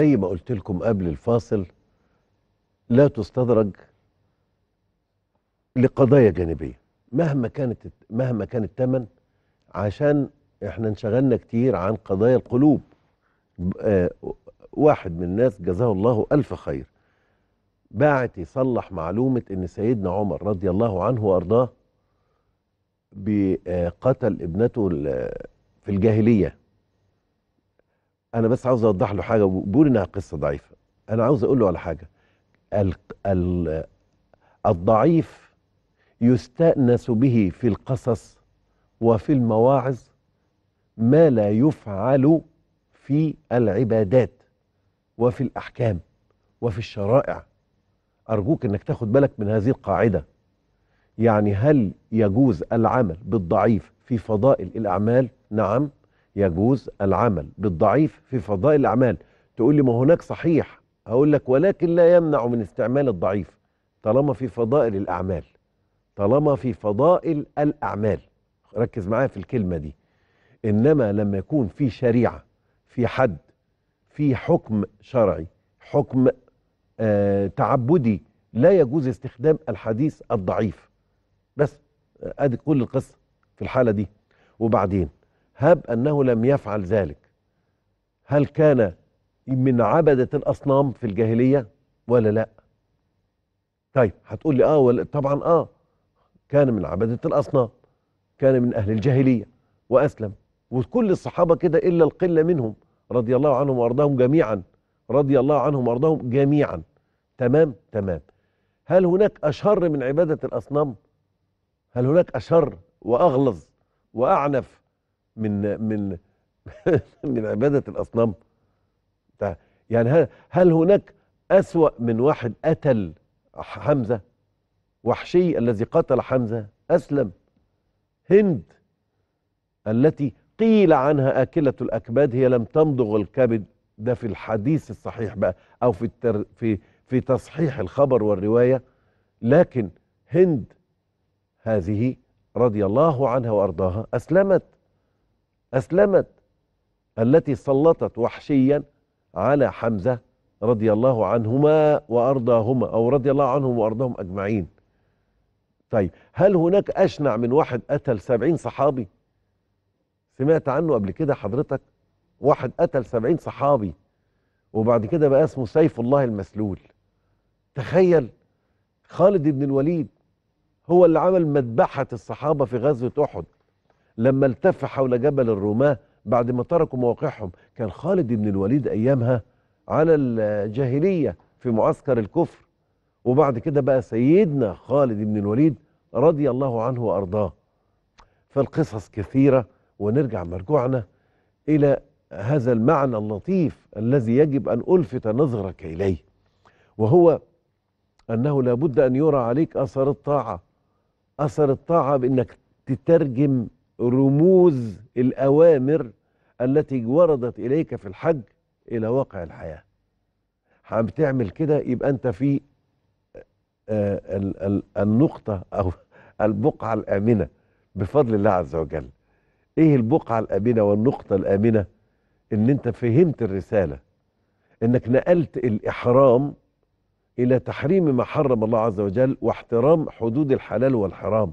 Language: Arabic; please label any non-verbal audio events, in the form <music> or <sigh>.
زي ما قلت لكم قبل الفاصل لا تستدرج لقضايا جانبيه مهما كانت مهما كان الثمن عشان احنا انشغلنا كتير عن قضايا القلوب آه واحد من الناس جزاه الله الف خير باعت يصلح معلومه ان سيدنا عمر رضي الله عنه وارضاه قتل ابنته في الجاهليه انا بس عاوز اوضح له حاجه بيقول انها قصه ضعيفه انا عاوز اقول له على حاجه ال ال الضعيف يستانس به في القصص وفي المواعظ ما لا يفعل في العبادات وفي الاحكام وفي الشرائع ارجوك انك تاخد بالك من هذه القاعده يعني هل يجوز العمل بالضعيف في فضائل الاعمال نعم يجوز العمل بالضعيف في فضاء الأعمال تقول لي ما هناك صحيح أقول لك ولكن لا يمنع من استعمال الضعيف طالما في فضائل الأعمال طالما في فضائل الأعمال ركز معايا في الكلمة دي إنما لما يكون في شريعة في حد في حكم شرعي حكم آه تعبدي لا يجوز استخدام الحديث الضعيف بس آه، ادي كل القصه في الحاله دي وبعدين هب أنه لم يفعل ذلك هل كان من عبدة الأصنام في الجاهلية ولا لا طيب هتقول لي آه ولا طبعا آه كان من عبدة الأصنام كان من أهل الجاهلية وأسلم وكل الصحابة كده إلا القلة منهم رضي الله عنهم وأرضاهم جميعا رضي الله عنهم وأرضاهم جميعا تمام تمام هل هناك أشر من عبادة الأصنام هل هناك أشر وأغلظ وأعنف من من <laughs> من عباده الاصنام يعني هل, هل هناك اسوا من واحد قتل حمزه وحشي الذي قتل حمزه اسلم هند التي قيل عنها اكله الاكباد هي لم تمضغ الكبد ده في الحديث الصحيح بقى او في التر في في تصحيح الخبر والروايه لكن هند هذه رضي الله عنها وارضاها اسلمت أسلمت التي سلطت وحشيا على حمزة رضي الله عنهما وأرضاهما أو رضي الله عنهم وأرضاهم أجمعين طيب هل هناك أشنع من واحد قتل سبعين صحابي سمعت عنه قبل كده حضرتك واحد قتل سبعين صحابي وبعد كده بقى اسمه سيف الله المسلول تخيل خالد بن الوليد هو اللي عمل مذبحة الصحابة في غزوة أحد لما التف حول جبل الرماة بعد ما تركوا مواقعهم كان خالد بن الوليد أيامها على الجاهلية في معسكر الكفر وبعد كده بقى سيدنا خالد بن الوليد رضي الله عنه وأرضاه فالقصص كثيرة ونرجع مرجوعنا إلى هذا المعنى اللطيف الذي يجب أن ألفت نظرك إليه وهو أنه لابد أن يرى عليك أثر الطاعة أثر الطاعة بأنك تترجم رموز الأوامر التي وردت إليك في الحج إلى واقع الحياة عم تعمل كده يبقى أنت في آه، النقطة أو البقعة الآمنة بفضل الله عز وجل إيه البقعة الآمنة والنقطة الآمنة إن أنت فهمت الرسالة إنك نقلت الإحرام إلى تحريم ما حرم الله عز وجل واحترام حدود الحلال والحرام